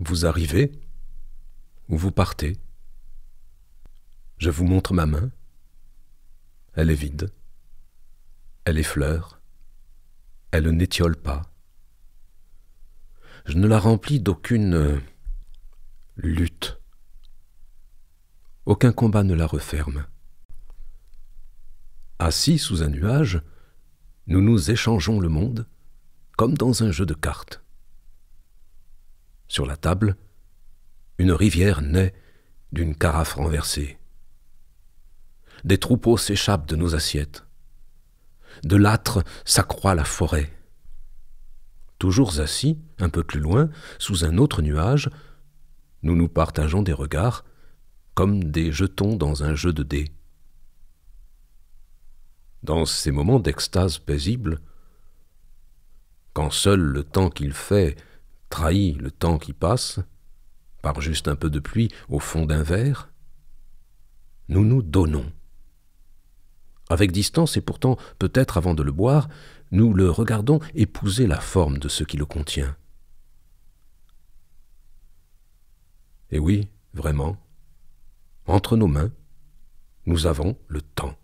Vous arrivez ou vous partez. Je vous montre ma main. Elle est vide. Elle effleure. Elle n'étiole pas. Je ne la remplis d'aucune euh, lutte. Aucun combat ne la referme. Assis sous un nuage, nous nous échangeons le monde comme dans un jeu de cartes. Sur la table, une rivière naît d'une carafe renversée. Des troupeaux s'échappent de nos assiettes. De l'âtre s'accroît la forêt. Toujours assis, un peu plus loin, sous un autre nuage, nous nous partageons des regards comme des jetons dans un jeu de dés. Dans ces moments d'extase paisible, quand seul le temps qu'il fait trahi le temps qui passe, par juste un peu de pluie au fond d'un verre, nous nous donnons. Avec distance et pourtant peut-être avant de le boire, nous le regardons épouser la forme de ce qui le contient. Et oui, vraiment, entre nos mains, nous avons le temps.